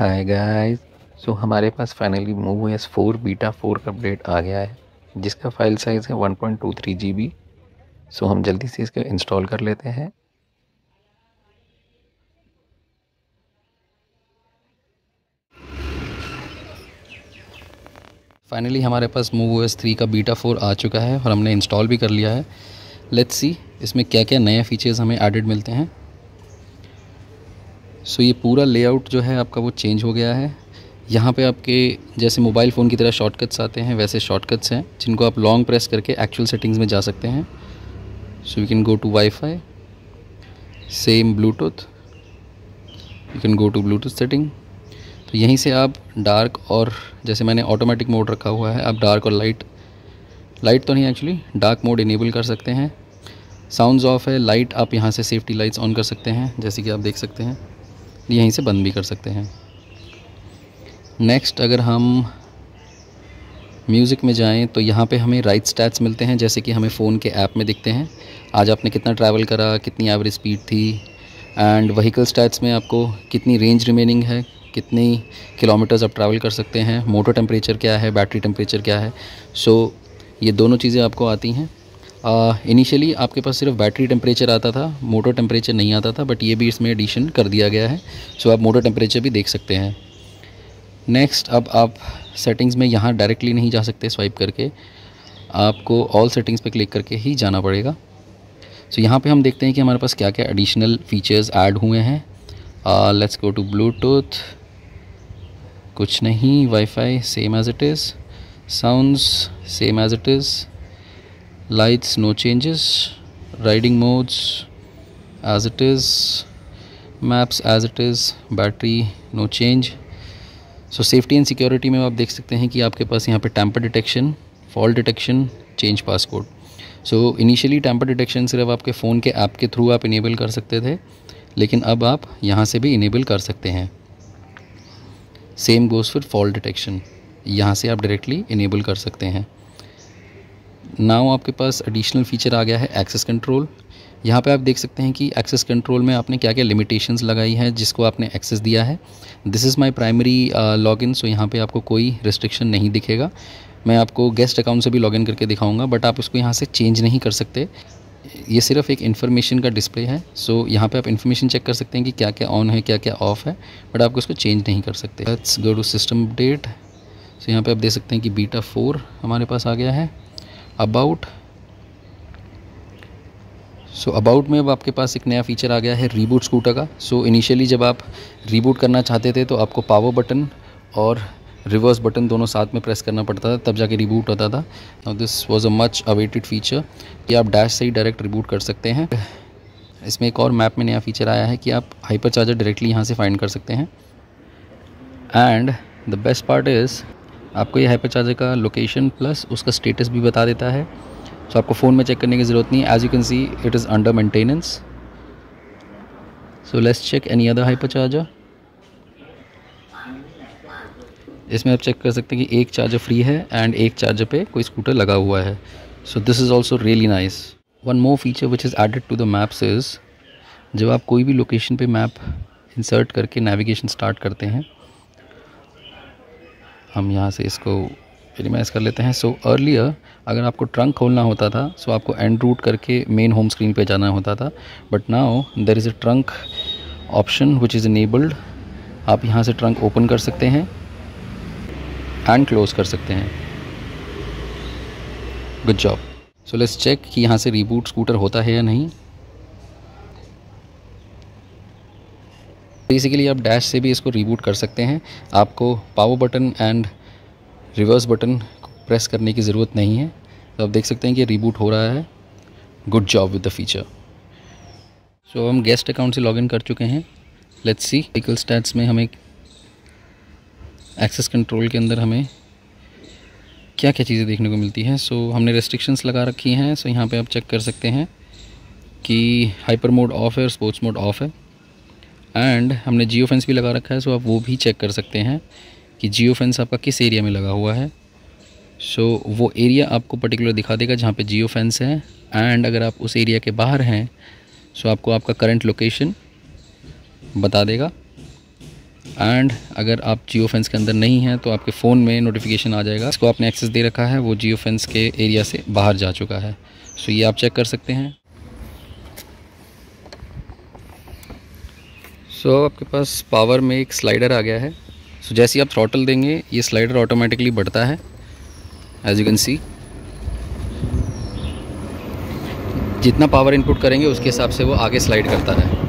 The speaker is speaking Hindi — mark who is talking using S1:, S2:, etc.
S1: हाय गाइस सो हमारे पास finally Move OS four beta four का अपडेट आ गया है जिसका फाइल साइज़ है one point two three G B so हम जल्दी से इसको इंस्टॉल कर लेते हैं फाइनली हमारे पास मूव एस थ्री का बीटा फोर आ चुका है और हमने इंस्टॉल भी कर लिया है लेट्स सी इसमें क्या क्या नए फीचर्स हमें एडिड मिलते हैं सो ये पूरा लेआउट जो है आपका वो चेंज हो गया है यहाँ पे आपके जैसे मोबाइल फ़ोन की तरह शॉर्टकट्स आते हैं वैसे शॉर्टकट्स हैं जिनको आप लॉन्ग प्रेस करके एक्चुअल सेटिंग्स में जा सकते हैं so you can go to WiFi same Bluetooth you can go to Bluetooth setting तो यहीं से आप डार्क और जैसे मैंने ऑटोमेटिक मोड रखा हुआ है आप डार्क और लाइट लाइट तो नहीं एक्चुअली डार्क मोड इनेबल कर सकते हैं साउंड्स ऑफ है लाइट आप यहाँ से सेफ्टी लाइट्स ऑन कर सकते हैं जैसे कि आप देख सकते हैं यहीं से बंद भी कर सकते हैं नेक्स्ट अगर हम म्यूज़िक में जाएं तो यहाँ पे हमें राइट स्टैट्स मिलते हैं जैसे कि हमें फ़ोन के ऐप में दिखते हैं आज आपने कितना ट्रैवल करा कितनी एवरेज स्पीड थी एंड वहीकल स्टैट्स में आपको कितनी रेंज रिमेनिंग है कितनी किलोमीटर्स आप ट्रैवल कर सकते हैं मोटर टेम्परेचर क्या है बैटरी टेम्परेचर क्या है सो so, ये दोनों चीज़ें आपको आती हैं इनिशियली आपके पास सिर्फ बैटरी टेम्परेचर आता था मोटर टेम्परेचर नहीं आता था बट ये भी इसमें एडिशन कर दिया गया है सो so आप मोटर टेम्परेचर भी देख सकते हैं नेक्स्ट अब आप सेटिंग्स में यहाँ डायरेक्टली नहीं जा सकते स्वाइप करके आपको ऑल सेटिंग्स पे क्लिक करके ही जाना पड़ेगा सो so, यहाँ पे हम देखते हैं कि हमारे पास क्या क्या एडिशनल फ़ीचर्स ऐड हुए हैं लेट्स गो टू ब्लूटूथ कुछ नहीं WiFi same as it is sounds same as it is lights no changes riding modes as it is maps as it is battery no change so safety and security में आप देख सकते हैं कि आपके पास यहाँ pe tamper detection fault detection change passcode so initially tamper detection सिर्फ आपके फ़ोन के ऐप के थ्रू आप इनेबल कर सकते थे लेकिन अब आप यहाँ से भी इनेबल कर सकते हैं सेम गोज़ फिर फॉल डिटेक्शन यहाँ से आप डायरेक्टली इनेबल कर सकते हैं नाव आपके पास एडिशनल फीचर आ गया है एक्सेस कंट्रोल यहाँ पे आप देख सकते हैं कि एक्सेस कंट्रोल में आपने क्या क्या लिमिटेशंस लगाई हैं जिसको आपने एक्सेस दिया है this is my primary login so यहाँ पे आपको कोई रिस्ट्रिक्शन नहीं दिखेगा मैं आपको गेस्ट अकाउंट से भी लॉगिन करके दिखाऊंगा बट आप इसको यहाँ से चेंज नहीं कर सकते ये सिर्फ एक इन्फॉर्मेशन का डिस्प्ले है सो यहाँ पे आप इन्फॉर्मेशन चेक कर सकते हैं कि क्या क्या ऑन है क्या क्या ऑफ है बट आप इसको चेंज नहीं कर सकते let's go to system update so यहाँ पे आप देख सकते हैं कि बीटा फोर हमारे पास आ गया है अबाउट सो अबाउट में अब आपके पास एक नया फीचर आ गया है रीबूट स्कूटर का सो so, इनिशियली जब आप रीबूट करना चाहते थे तो आपको पावर बटन और रिवर्स बटन दोनों साथ में प्रेस करना पड़ता था तब जाके रिबूट होता था now this was a much awaited feature कि आप डैश से ही डायरेक्ट रिबूट कर सकते हैं इसमें एक और मैप में नया फीचर आया है कि आप हाइपर चार्जर डायरेक्टली यहाँ से फाइंड कर सकते हैं and the best part is आपको ये हाइपर चार्जर का लोकेशन प्लस उसका स्टेटस भी बता देता है सो आपको फ़ोन में चेक करने की ज़रूरत नहीं है as you can see it is under maintenance so let's check any other hyper charger इसमें आप चेक कर सकते हैं कि एक चार्जर फ्री है एंड एक चार्जर पे कोई स्कूटर लगा हुआ है so this is also really nice one more feature which is added to the maps is जब आप कोई भी लोकेशन पे मैप इंसर्ट करके नेविगेशन स्टार्ट करते हैं हम यहाँ से इसको मिनिमाइज़ कर लेते हैं सो so, अर्लियर अगर आपको ट्रंक खोलना होता था सो so आपको एंड रूट करके मेन होम स्क्रीन पे जाना होता था but now there is a trunk option which is enabled आप यहाँ से ट्रंक ओपन कर सकते हैं एंड क्लोज कर सकते हैं good job so let's check कि यहाँ से रिबूट स्कूटर होता है या नहीं बेसिकली आप डैश से भी इसको रिबूट कर सकते हैं आपको power button and reverse button press करने की ज़रूरत नहीं है तो आप देख सकते हैं कि रिबूट हो रहा है good job with the feature so हम गेस्ट अकाउंट से लॉगिन कर चुके हैं लेट्स सी व्हीकल स्टैट्स में हमें एक्सेस कंट्रोल के अंदर हमें क्या क्या चीज़ें देखने को मिलती हैं सो so, हमने रेस्ट्रिक्शंस लगा रखी हैं सो so, यहाँ पे आप चेक कर सकते हैं कि हाइपर मोड ऑफ़ है और स्पोर्ट्स मोड ऑफ़ है एंड हमने जियो फेंस भी लगा रखा है सो आप वो भी चेक कर सकते हैं कि जियो फेंस आपका किस एरिया में लगा हुआ है सो so, वो एरिया आपको पर्टिकुलर दिखा देगा जहाँ पे जियो फेंस है एंड अगर आप उस एरिया के बाहर हैं सो so आपको आपका करंट लोकेशन बता देगा एंड अगर आप जियो फेंस के अंदर नहीं हैं तो आपके फ़ोन में नोटिफिकेशन आ जाएगा इसको आपने एक्सेस दे रखा है वो जियो फेंस के एरिया से बाहर जा चुका है सो so ये आप चेक कर सकते हैं सो so, आपके पास पावर में एक स्लाइडर आ गया है सो so, जैसे ही आप थ्रॉटल देंगे ये स्लाइडर ऑटोमेटिकली बढ़ता है एज यू कैन सी जितना पावर इनपुट करेंगे उसके हिसाब से वो आगे स्लाइड करता है